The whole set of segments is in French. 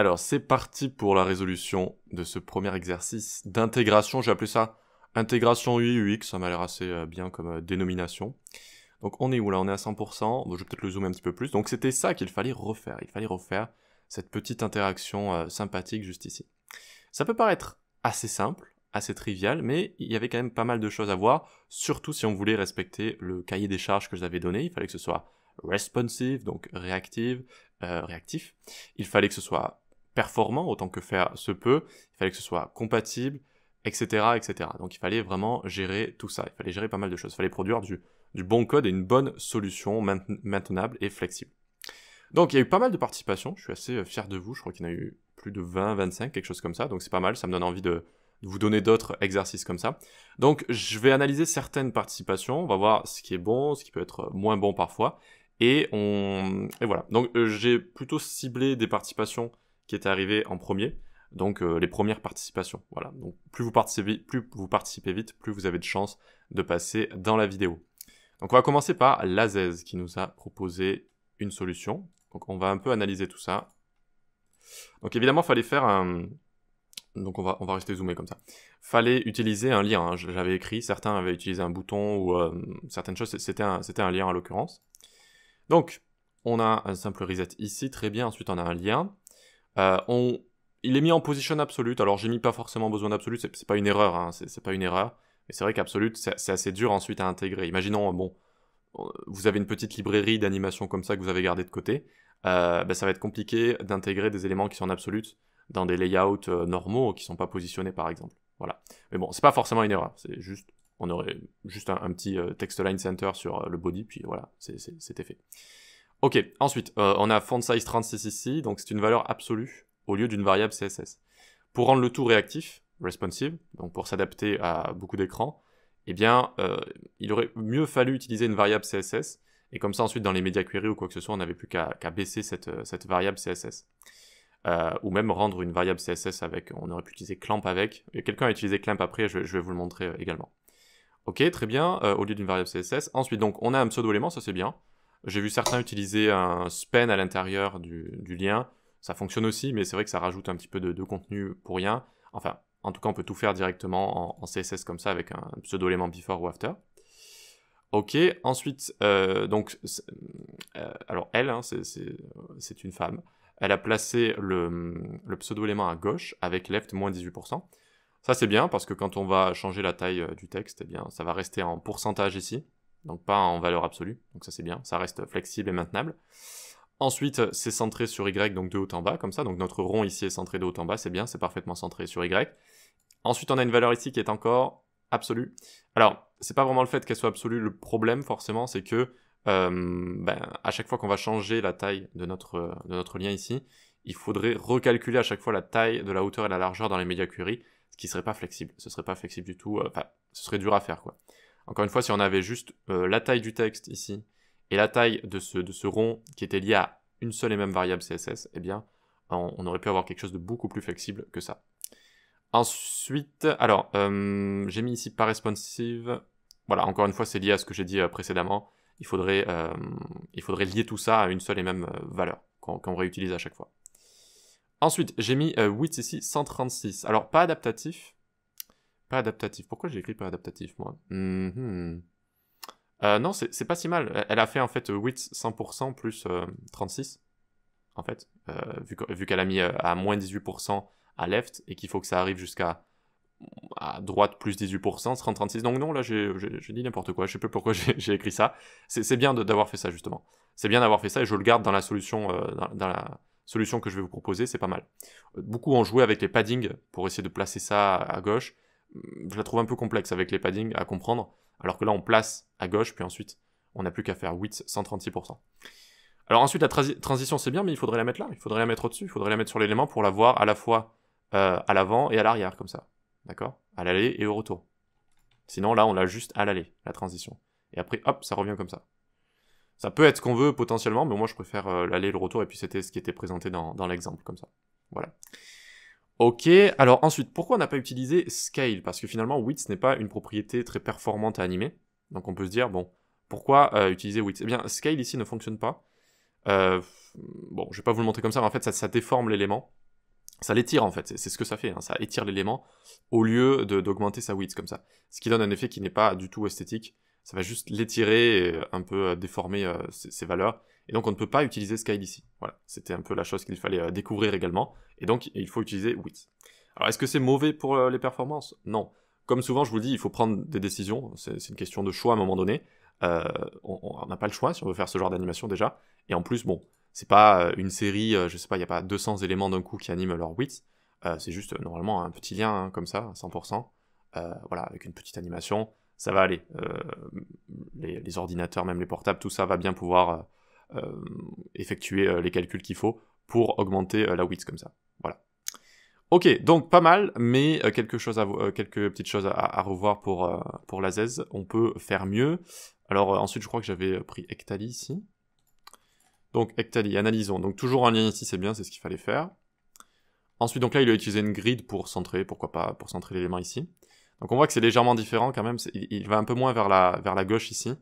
Alors c'est parti pour la résolution de ce premier exercice d'intégration, j'ai appelé ça intégration UI, UX, ça m'a l'air assez euh, bien comme euh, dénomination. Donc on est où là On est à 100%, je vais peut-être le zoomer un petit peu plus. Donc c'était ça qu'il fallait refaire, il fallait refaire cette petite interaction euh, sympathique juste ici. Ça peut paraître assez simple, assez trivial, mais il y avait quand même pas mal de choses à voir, surtout si on voulait respecter le cahier des charges que j'avais donné. Il fallait que ce soit responsive, donc réactive, réactif. Il fallait que ce soit performant autant que faire se peut, il fallait que ce soit compatible, etc., etc. Donc il fallait vraiment gérer tout ça, il fallait gérer pas mal de choses, il fallait produire du, bon code et une bonne solution maintenable et flexible. Donc il y a eu pas mal de participations, je suis assez euh, fier de vous, je crois qu'il y en a eu plus de 20, 25, quelque chose comme ça, donc c'est pas mal, ça me donne envie de vous donner d'autres exercices comme ça. Donc je vais analyser certaines participations, on va voir ce qui est bon, ce qui peut être moins bon parfois, et on... Et voilà, donc euh, j'ai plutôt ciblé des participations qui arrivé en premier. Donc euh, les premières participations. Voilà. Donc plus vous participez, plus vous participez vite, plus vous avez de chances de passer dans la vidéo. Donc on va commencer par Lazez e qui nous a proposé une solution. Donc on va un peu analyser tout ça. Donc évidemment, fallait faire un... Donc on va, on va rester zoomé comme ça. Fallait utiliser un lien. Hein. J'avais écrit, certains avaient utilisé un bouton ou euh, certaines choses. C'était un, un lien en l'occurrence. Donc on a un simple reset ici, très bien. Ensuite on a un lien. Euh, il est mis en position absolue. Alors j'ai mis pas forcément besoin d'absolue, c'est pas une erreur, hein. c'est pas une erreur. Mais c'est vrai qu'absolute, c'est assez dur ensuite à intégrer. Imaginons, bon, euh, vous avez une petite librairie d'animation comme ça que vous avez gardée de côté. Euh, ben, ça va être compliqué d'intégrer des éléments qui sont en absolute dans des layouts normaux qui sont pas positionnés par exemple. Voilà. Mais bon, c'est pas forcément une erreur, c'est juste on aurait juste un, petit text line center sur le body, puis voilà, c'était fait. Ok, ensuite, euh, on a font size 36 ici, donc c'est une valeur absolue au lieu d'une variable CSS. Pour rendre le tout réactif, responsive, donc pour s'adapter à beaucoup d'écrans, eh bien, euh, il aurait mieux fallu utiliser une variable CSS, et comme ça ensuite dans les médias query ou quoi que ce soit, on n'avait plus qu'à baisser cette, euh, variable CSS. ou même rendre une variable CSS avec, on aurait pu utiliser clamp avec, quelqu'un a utilisé clamp après, je, vais vous le montrer également. Ok, très bien, au lieu d'une variable CSS. Ensuite, donc, on a un pseudo-élément, ça c'est bien. J'ai vu certains utiliser un span à l'intérieur du, lien. Ça fonctionne aussi, mais c'est vrai que ça rajoute un petit peu de, contenu pour rien. Enfin, en tout cas, on peut tout faire directement en, CSS comme ça avec un pseudo élément before ou after. Ok, ensuite, euh, donc, euh, alors elle, hein, c'est une femme. Elle a placé le, pseudo élément à gauche avec left moins 18%. Ça, c'est bien parce que quand on va changer la taille euh, du texte, eh bien, ça va rester en pourcentage ici donc pas en valeur absolue, donc ça c'est bien, ça reste flexible et maintenable. Ensuite, c'est centré sur Y, donc de haut en bas, comme ça, donc notre rond ici est centré de haut en bas, c'est bien, c'est parfaitement centré sur Y. Ensuite, on a une valeur ici qui est encore absolue. Alors, c'est pas vraiment le fait qu'elle soit absolue le problème, forcément, c'est que euh, ben, à chaque fois qu'on va changer la taille de notre, de notre lien ici, il faudrait recalculer à chaque fois la taille de la hauteur et la largeur dans les médias queries, ce qui serait pas flexible. Ce serait pas flexible du tout, euh, ce serait dur à faire, quoi. Encore une fois, si on avait juste euh, la taille du texte ici et la taille de ce, de ce rond qui était lié à une seule et même variable CSS, eh bien, on, aurait pu avoir quelque chose de beaucoup plus flexible que ça. Ensuite, alors, euh, j'ai mis ici pas responsive. Voilà, encore une fois, c'est lié à ce que j'ai dit euh, précédemment. Il faudrait, il faudrait lier tout ça à une seule et même valeur qu'on réutilise à chaque fois. Ensuite, j'ai mis width ici 136. Alors, pas adaptatif, pas adaptatif. Pourquoi j'ai écrit pas adaptatif, moi mm-hmm. euh, Non, c'est pas si mal. Elle a fait en fait 8 100% plus 36, euh, en fait, euh, vu, qu'elle a mis à moins 18% à left et qu'il faut que ça arrive jusqu'à à droite plus 18%, 30-36. Donc non, là j'ai dit n'importe quoi, je sais plus pourquoi j'ai écrit ça. C'est bien d'avoir fait ça justement. C'est bien d'avoir fait ça et je le garde dans la solution, dans, la solution que je vais vous proposer, c'est pas mal. Beaucoup ont joué avec les paddings pour essayer de placer ça à gauche je la trouve un peu complexe avec les paddings à comprendre, alors que là on place à gauche, puis ensuite on n'a plus qu'à faire 8, 136%. Alors ensuite la transition c'est bien, mais il faudrait la mettre là, il faudrait la mettre au-dessus, il faudrait la mettre sur l'élément pour la voir à la fois euh, à l'avant et à l'arrière, comme ça. D'accord À l'aller et au retour. Sinon là on l'a juste à l'aller, la transition. Et après hop, ça revient comme ça. Ça peut être ce qu'on veut potentiellement, mais moi je préfère euh, l'aller et le retour, et puis c'était ce qui était présenté dans, dans l'exemple, comme ça. Voilà. Ok, alors ensuite, pourquoi on n'a pas utilisé scale Parce que finalement, width n'est pas une propriété très performante à animer. Donc on peut se dire, bon, pourquoi euh, utiliser width Eh bien, scale ici ne fonctionne pas. Euh, bon, je vais pas vous le montrer comme ça, mais en fait, ça, déforme l'élément. Ça l'étire en fait, c'est ce que ça fait, hein. ça étire l'élément au lieu d'augmenter sa width comme ça. Ce qui donne un effet qui n'est pas du tout esthétique ça va juste l'étirer et euh, un peu euh, déformer ses, euh, valeurs. Et donc on ne peut pas utiliser ici. Voilà, c'était un peu la chose qu'il fallait découvrir également. Et donc il faut utiliser width. Alors est-ce que c'est mauvais pour les performances Non. Comme souvent je vous le dis, il faut prendre des décisions. C'est une question de choix à un moment donné. on n'a pas le choix si on veut faire ce genre d'animation déjà. Et en plus, bon, c'est pas une série, je sais pas, il n'y a pas 200 éléments d'un coup qui animent leur width. c'est juste normalement un petit lien hein, comme ça, 100%. voilà, avec une petite animation ça va aller. Euh, les, ordinateurs, même les portables, tout ça va bien pouvoir euh, euh, effectuer les calculs qu'il faut pour augmenter la width comme ça. Voilà. Ok, donc pas mal, mais quelques petites choses à, revoir pour, pour la ZEZ. On peut faire mieux. Alors ensuite, je crois que j'avais pris Hectali ici. Donc Hectali, analysons. Donc toujours un lien ici, c'est bien, c'est ce qu'il fallait faire. Ensuite, donc là, il a utilisé une grid pour centrer, pourquoi pas, pour centrer l'élément ici. Donc on voit que c'est légèrement différent quand même. Il, il, va un peu moins vers la, vers la gauche ici,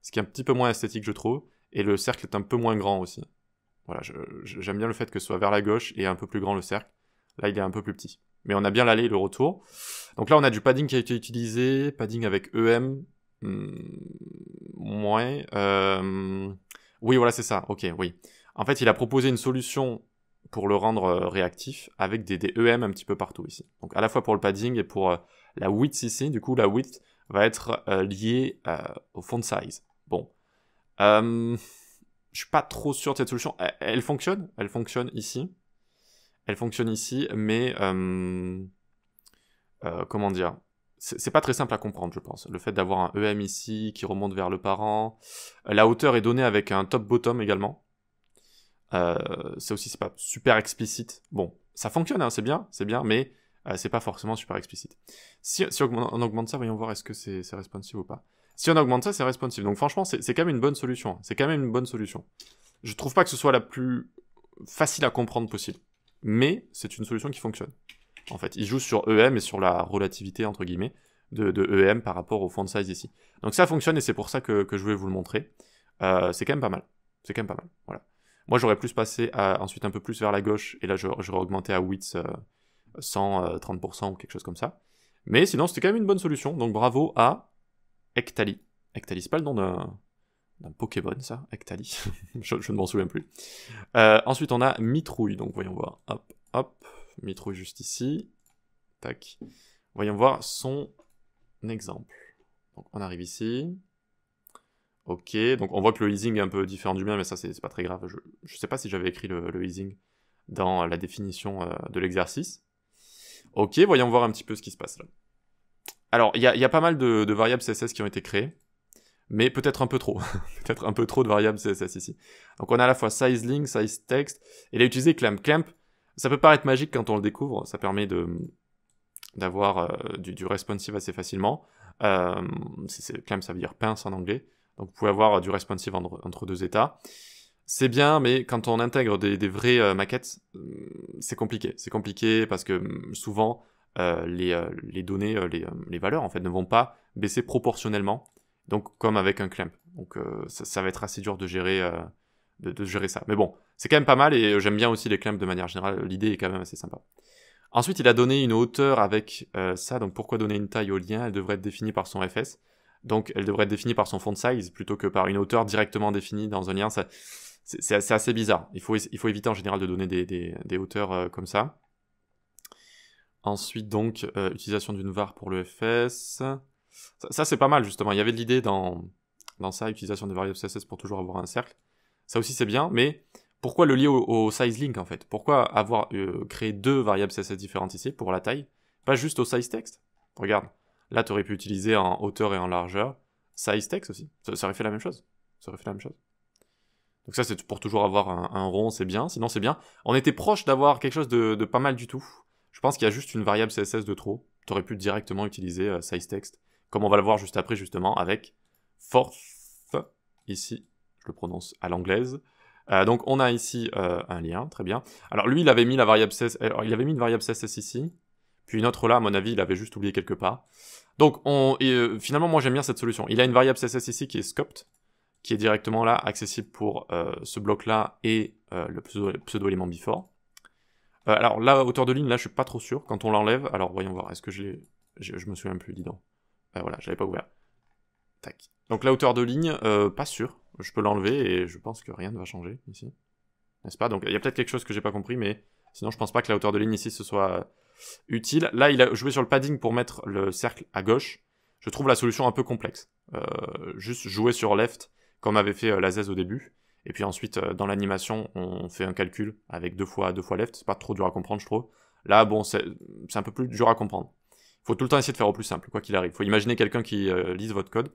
ce qui est un petit peu moins esthétique, je trouve. Et le cercle est un peu moins grand aussi. Voilà, j'aime bien le fait que ce soit vers la gauche et un peu plus grand le cercle. Là, il est un peu plus petit. Mais on a bien l'aller et le retour. Donc là, on a du padding qui a été utilisé, padding avec EM, hmm, moins. Euh, oui, voilà, c'est ça. Ok, oui. En fait, il a proposé une solution pour le rendre euh, réactif avec des, des, EM un petit peu partout ici. Donc à la fois pour le padding et pour euh, la width ici. Du coup, la width va être euh, liée euh, au font size. Bon. Euh, je suis pas trop sûr de cette solution. Elle, fonctionne. Elle fonctionne ici. Elle fonctionne ici, mais euh, comment dire c'est pas très simple à comprendre, je pense. Le fait d'avoir un EM ici qui remonte vers le parent. La hauteur est donnée avec un top-bottom également. C'est ça aussi, c'est pas super explicite. Bon, ça fonctionne, hein, c'est bien, c'est bien, mais euh, c'est pas forcément super explicite. Si, on, augmente ça, voyons voir est-ce que c'est responsive ou pas. Si on augmente ça, c'est responsive. Donc franchement, c'est quand même une bonne solution. C'est quand même une bonne solution. Je trouve pas que ce soit la plus facile à comprendre possible, mais c'est une solution qui fonctionne. En fait, il joue sur EM et sur la relativité entre guillemets de, EM e par rapport au font size ici. Donc ça fonctionne et c'est pour ça que, je voulais vous le montrer. Euh, c'est quand même pas mal. C'est quand même pas mal. Voilà. Moi, j'aurais plus passé à, ensuite un peu plus vers la gauche, et là, j'aurais augmenté à width, 130% euh, ou quelque chose comme ça. Mais sinon, c'était quand même une bonne solution. Donc bravo à Ectali. Ectali, c'est pas le nom d'un, Pokémon, ça Ectali. je, ne m'en souviens plus. Euh, ensuite, on a Mitrouille. Donc voyons voir. Hop, hop. Mitrouille juste ici. Tac. Voyons voir son exemple. Donc on arrive ici. Ok, donc on voit que le easing est un peu différent du mien, mais ça c'est pas très grave. Je ne sais pas si j'avais écrit le, easing dans la définition euh, de l'exercice. Ok, voyons voir un petit peu ce qui se passe là. Alors, il y a, pas mal de, variables CSS qui ont été créées, mais peut-être un peu trop. peut-être un peu trop de variables CSS ici. Donc on a à la fois size sizetext, size text, et il a utilisé clamp. Clamp, ça peut paraître magique quand on le découvre, ça permet d'avoir euh, du, responsive assez facilement. Euh, clamp, ça veut dire pince en anglais. Donc vous pouvez avoir du responsive entre deux états c'est bien, mais quand on intègre des, vraies euh, maquettes, hum, c'est compliqué. C'est compliqué parce que hum, souvent, euh, euh, les, données, hum, les, valeurs, en fait, ne vont pas baisser proportionnellement. Donc, comme avec un clamp. Donc, ça, va être assez dur de gérer, de, gérer ça. Mais bon, c'est quand même pas mal et j'aime bien aussi les clamps de manière générale. L'idée est quand même assez sympa. Ensuite, il a donné une hauteur avec ça. Donc, pourquoi donner une taille au lien Elle devrait être définie par son FS. Donc, elle devrait être définie par son font size plutôt que par une hauteur directement définie dans un lien. Ça, c'est assez bizarre. Il faut, éviter en général de donner des, hauteurs euh, comme ça. Ensuite, donc, euh, utilisation d'une VAR pour le FS. Ça, c'est pas mal, justement. Il y avait de l'idée dans, dans ça, utilisation de variables CSS pour toujours avoir un cercle. Ça aussi, c'est bien, mais pourquoi le lier au, size link, en fait Pourquoi avoir euh, créé deux variables CSS différentes ici pour la taille Pas juste au size text Regarde, là, tu aurais pu utiliser en hauteur et en largeur size text aussi. ça aurait fait la même chose. Ça aurait fait la même chose. Donc ça, c'est pour toujours avoir un, rond, c'est bien. Sinon, c'est bien. On était proche d'avoir quelque chose de, pas mal du tout. Je pense qu'il y a juste une variable CSS de trop. Tu aurais pu directement utiliser euh, size text, comme on va le voir juste après, justement, avec force, ici, je le prononce à l'anglaise. Euh, donc on a ici euh, un lien, très bien. Alors lui, il avait mis la variable CSS, il avait mis une variable CSS ici, puis une autre là, à mon avis, il avait juste oublié quelque part. Donc on, finalement, moi j'aime bien cette solution. Il a une variable CSS ici qui est scoped, qui est directement là, accessible pour euh, ce bloc-là et euh, le pseudo-élément before. Euh, alors la hauteur de ligne, là, je suis pas trop sûr. Quand on l'enlève, alors voyons voir, est-ce que je Je, me souviens plus, dis donc. voilà, je pas ouvert. Tac. Donc la hauteur de ligne, pas sûr. Je peux l'enlever et je pense que rien ne va changer ici. N'est-ce pas Donc il y a peut-être quelque chose que j'ai pas compris, mais sinon je pense pas que la hauteur de ligne ici, ce soit utile. Là, il a joué sur le padding pour mettre le cercle à gauche. Je trouve la solution un peu complexe. juste jouer sur left, comme avait fait euh, Lazès e au début. Et puis ensuite, euh, dans l'animation, on fait un calcul avec deux fois, deux fois left. C'est pas trop dur à comprendre, je trouve. Là, bon, c'est un peu plus dur à comprendre. Il faut tout le temps essayer de faire au plus simple, quoi qu'il arrive. Il faut imaginer quelqu'un qui euh, lise votre code.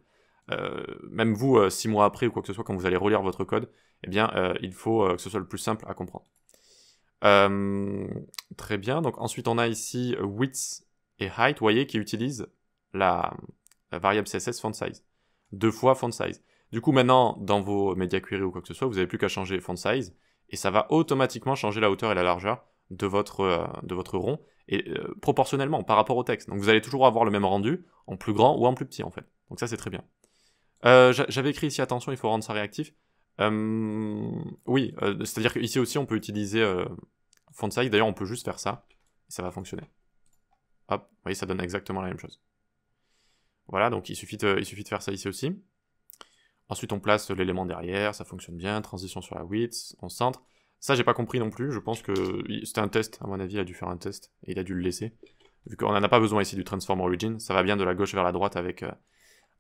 même vous, six mois après ou quoi que ce soit, quand vous allez relire votre code, eh bien, il faut que ce soit le plus simple à comprendre. très bien. Donc ensuite, on a ici width et height, vous voyez, qui utilisent la variable CSS font size. Deux fois font size. Du coup, maintenant, dans vos médias query ou quoi que ce soit, vous n'avez plus qu'à changer font size et ça va automatiquement changer la hauteur et la largeur de votre, euh, de votre rond et euh, proportionnellement par rapport au texte. Donc vous allez toujours avoir le même rendu en plus grand ou en plus petit en fait. Donc ça c'est très bien. Euh, j'avais écrit ici attention, il faut rendre ça réactif. Hum, oui, c'est-à-dire qu'ici aussi on peut utiliser font size. D'ailleurs on peut juste faire ça et ça va fonctionner. Hop, vous voyez ça donne exactement la même chose. Voilà, donc il suffit il suffit de faire ça ici aussi. Ensuite, on place l'élément derrière, ça fonctionne bien, transition sur la width, on centre. Ça, j'ai pas compris non plus, je pense que c'était un test, à mon avis, il a dû faire un test, et il a dû le laisser. Vu qu'on n'en a pas besoin ici du transform origin, ça va bien de la gauche vers la droite avec, euh,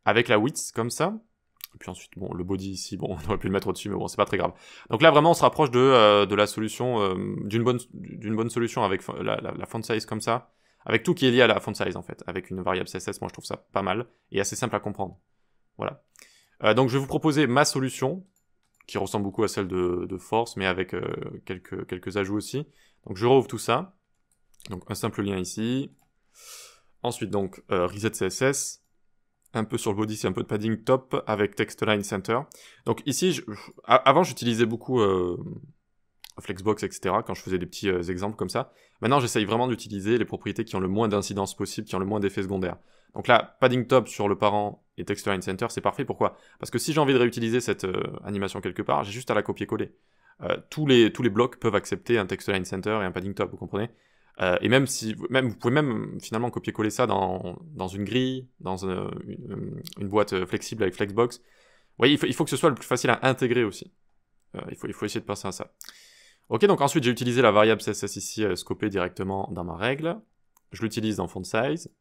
avec la width, comme ça. Et puis ensuite, bon, le body ici, bon, on aurait pu le mettre au-dessus, mais bon, c'est pas très grave. Donc là, vraiment, on se rapproche de, euh, de la solution, euh, d'une bonne, bonne solution avec la, la, font size comme ça, avec tout qui est lié à la font size, en fait, avec une variable CSS, moi, je trouve ça pas mal, et assez simple à comprendre. Voilà. Euh, donc je vais vous proposer ma solution, qui ressemble beaucoup à celle de, Force, mais avec euh, quelques, quelques ajouts aussi. Donc je rouvre tout ça. Donc un simple lien ici. Ensuite donc euh, reset CSS. Un peu sur le body, c'est un peu de padding top avec text line center. Donc ici, avant j'utilisais beaucoup Flexbox, etc. Quand je faisais des petits exemples comme ça. Maintenant j'essaye vraiment d'utiliser les propriétés qui ont le moins d'incidence possible, qui ont le moins d'effets secondaires. Donc là, padding top sur le parent et text align Center, c'est parfait. Pourquoi Parce que si j'ai envie de réutiliser cette euh, animation quelque part, j'ai juste à la copier-coller. Euh, tous, les, tous les blocs peuvent accepter un text line center et un padding top, vous comprenez euh, Et même si même, vous pouvez même finalement copier-coller ça dans, une grille, dans une, boîte flexible avec Flexbox. Vous il faut, que ce soit le plus facile à intégrer aussi. il, faut, il faut essayer de penser à ça. Ok, donc ensuite j'ai utilisé la variable CSS ici, scopée directement dans ma règle. Je l'utilise dans font size.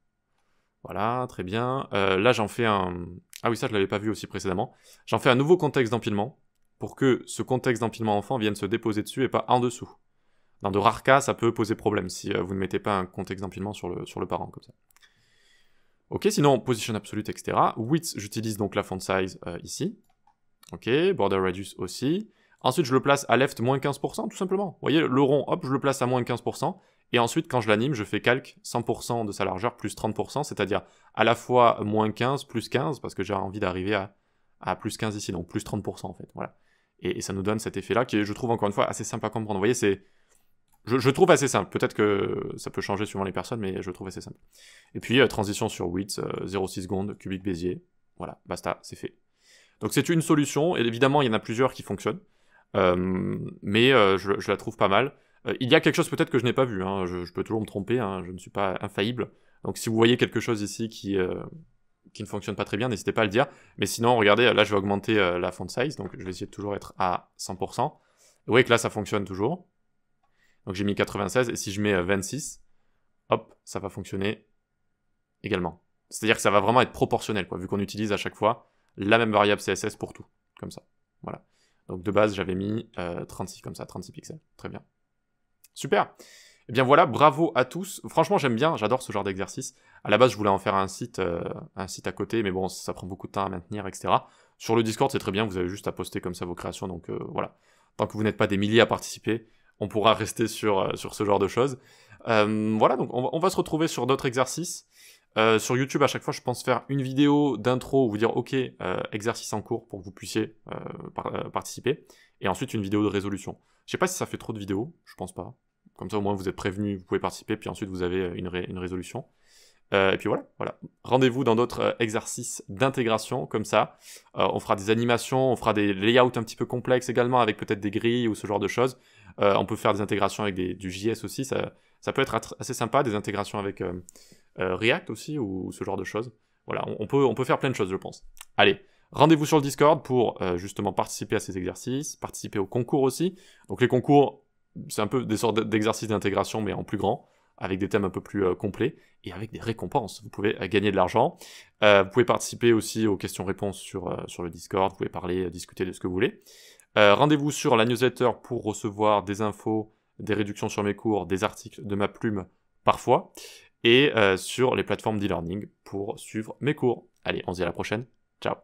Voilà, très bien. Euh, là, j'en fais un... Ah oui, ça, je l'avais pas vu aussi précédemment. J'en fais un nouveau contexte d'empilement pour que ce contexte d'empilement enfant vienne se déposer dessus et pas en dessous. Dans de rares cas, ça peut poser problème si euh, vous ne mettez pas un contexte d'empilement sur le, parent comme ça. Ok, sinon, position absolute, etc. Width, j'utilise donc la font size euh, ici. Ok, border radius aussi. Ensuite, je le place à left moins 15%, tout simplement. Vous voyez, le rond, hop, je le place à moins 15%. Et ensuite, quand je l'anime, je fais calque 100% de sa largeur plus 30%, c'est-à-dire à la fois moins 15, plus 15, parce que j'ai envie d'arriver à, plus 15 ici, donc plus 30% en fait. Voilà. Et, ça nous donne cet effet-là qui est, je trouve encore une fois, assez simple à comprendre. Vous voyez, c'est. Je, trouve assez simple. Peut-être que ça peut changer suivant les personnes, mais je trouve assez simple. Et puis, euh, transition sur 8, 0,6 euh, secondes, cubic Bézier. Voilà, basta, c'est fait. Donc, c'est une solution. Et évidemment, il y en a plusieurs qui fonctionnent. Euh, mais je, la trouve pas mal. Euh, il y a quelque chose peut-être que je n'ai pas vu, hein. je, peux toujours me tromper, hein. je ne suis pas infaillible. Donc si vous voyez quelque chose ici qui, euh, qui ne fonctionne pas très bien, n'hésitez pas à le dire. Mais sinon, regardez, là je vais augmenter euh, la font size, donc je vais essayer de toujours être à 100%. Vous voyez que là ça fonctionne toujours. Donc j'ai mis 96, et si je mets 26, hop, ça va fonctionner également. C'est-à-dire que ça va vraiment être proportionnel, quoi, vu qu'on utilise à chaque fois la même variable CSS pour tout, comme ça. Voilà. Donc de base, j'avais mis 36 comme ça, 36 pixels. Très bien. Super. Eh bien voilà, bravo à tous. Franchement, j'aime bien, j'adore ce genre d'exercice. À la base, je voulais en faire un site, euh, un site à côté, mais bon, ça prend beaucoup de temps à maintenir, etc. Sur le Discord, c'est très bien, vous avez juste à poster comme ça vos créations, donc euh, voilà. Tant que vous n'êtes pas des milliers à participer, on pourra rester sur, euh, sur ce genre de choses. voilà, donc on, va se retrouver sur d'autres exercices. sur YouTube, à chaque fois, je pense faire une vidéo d'intro où vous dire, OK, exercice en cours pour que vous puissiez participer. Et ensuite, une vidéo de résolution. Je sais pas si ça fait trop de vidéos, je pense pas. Comme ça, au moins, vous êtes prévenu, vous pouvez participer, puis ensuite, vous avez euh, une, résolution. Euh, et puis voilà, voilà. Rendez-vous dans d'autres euh, exercices d'intégration comme ça. on fera des animations, on fera des layouts un petit peu complexes également avec peut-être des grilles ou ce genre de choses. on peut faire des intégrations avec du JS aussi, ça, ça, peut être assez sympa, des intégrations avec React aussi ou, ce genre de choses. Voilà, on, peut, on peut faire plein de choses, je pense. Allez, rendez-vous sur le Discord pour justement participer à ces exercices, participer au concours aussi. Donc les concours, c'est un peu des sortes d'exercices d'intégration, mais en plus grand, avec des thèmes un peu plus euh, complets et avec des récompenses. Vous pouvez euh, gagner de l'argent. Euh, vous pouvez participer aussi aux questions-réponses sur, sur le Discord. Vous pouvez parler, discuter de ce que vous voulez. Rendez-vous sur la newsletter pour recevoir des infos, des réductions sur mes cours, des articles de ma plume parfois, et sur les plateformes d'e-learning pour suivre mes cours. Allez, on se dit à la prochaine. Ciao